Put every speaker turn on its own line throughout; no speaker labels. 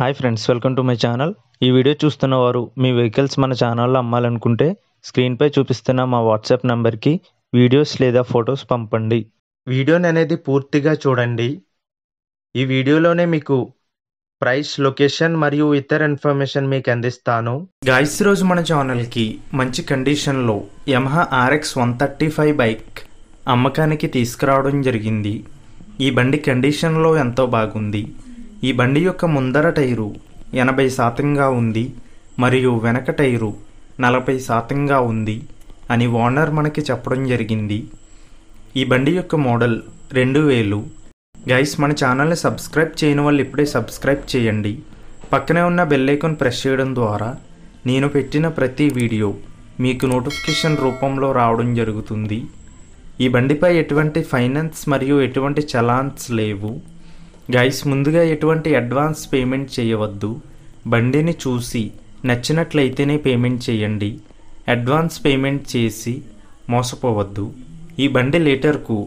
hi friends welcome to my channel ఈ video చూస్తున్న వారు మీ వెహికల్స్ మన ఛానల్లో అమ్మాలనుకుంటే స్క్రీన్పై చూపిస్తున్న మా వాట్సాప్ నెంబర్కి వీడియోస్ లేదా ఫొటోస్ పంపండి వీడియోని అనేది పూర్తిగా చూడండి ఈ వీడియోలోనే మీకు ప్రైస్ లొకేషన్ మరియు ఇతర ఇన్ఫర్మేషన్ మీకు అందిస్తాను గాయస్ రోజు మన ఛానల్కి మంచి కండిషన్లో Yamaha RX one thirty five bike అమ్మకానికి తీసుకురావడం జరిగింది ఈ బండి కండిషన్లో ఎంతో బాగుంది ఈ బండి యొక్క ముందర టైరు ఎనభై శాతంగా ఉంది మరియు వెనక టైరు నలభై శాతంగా ఉంది అని ఓనర్ మనకి చెప్పడం జరిగింది ఈ బండి యొక్క మోడల్ రెండు వేలు గైస్ మన ఛానల్ని సబ్స్క్రైబ్ చేయని వాళ్ళు ఇప్పుడే సబ్స్క్రైబ్ చేయండి పక్కనే ఉన్న బెల్లైకాన్ ప్రెస్ చేయడం ద్వారా నేను పెట్టిన ప్రతి వీడియో మీకు నోటిఫికేషన్ రూపంలో రావడం జరుగుతుంది ఈ బండిపై ఎటువంటి ఫైనాన్స్ మరియు ఎటువంటి చలాన్స్ లేవు గైస్ ముందుగా ఎటువంటి అడ్వాన్స్ పేమెంట్ చేయవద్దు బండిని చూసి నచ్చినట్లయితేనే పేమెంట్ చేయండి అడ్వాన్స్ పేమెంట్ చేసి మోసపోవద్దు ఈ బండి లీటర్కు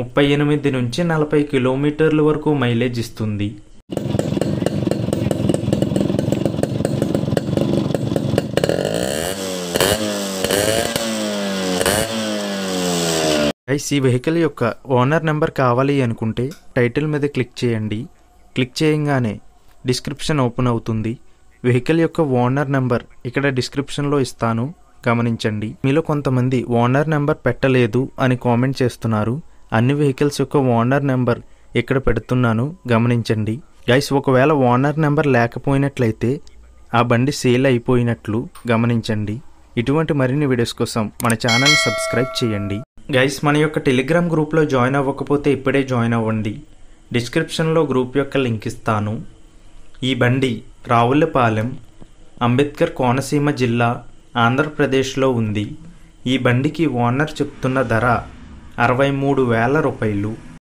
ముప్పై ఎనిమిది నుంచి నలభై కిలోమీటర్ల వరకు మైలేజ్ ఇస్తుంది ఐస్ ఈ వెహికల్ యొక్క ఓనర్ నెంబర్ కావాలి అనుకుంటే టైటిల్ మీద క్లిక్ చేయండి క్లిక్ చేయంగానే డిస్క్రిప్షన్ ఓపెన్ అవుతుంది వెహికల్ యొక్క ఓనర్ నెంబర్ ఇక్కడ డిస్క్రిప్షన్లో ఇస్తాను గమనించండి మీలో కొంతమంది ఓనర్ నెంబర్ పెట్టలేదు అని కామెంట్ చేస్తున్నారు అన్ని వెహికల్స్ యొక్క ఓనర్ నెంబర్ ఇక్కడ పెడుతున్నాను గమనించండి గైస్ ఒకవేళ ఓనర్ నెంబర్ లేకపోయినట్లయితే ఆ బండి సేల్ అయిపోయినట్లు గమనించండి ఇటువంటి మరిన్ని వీడియోస్ కోసం మన ఛానల్ సబ్స్క్రైబ్ చేయండి గైస్ మన యొక్క టెలిగ్రామ్ గ్రూప్లో జాయిన్ అవ్వకపోతే ఇప్పుడే జాయిన్ అవ్వండి డిస్క్రిప్షన్లో గ్రూప్ యొక్క లింక్ ఇస్తాను ఈ బండి రావులపాలెం అంబేద్కర్ కోనసీమ జిల్లా ఆంధ్రప్రదేశ్లో ఉంది ఈ బండికి ఓనర్ చెప్తున్న ధర అరవై మూడు వేల రూపాయలు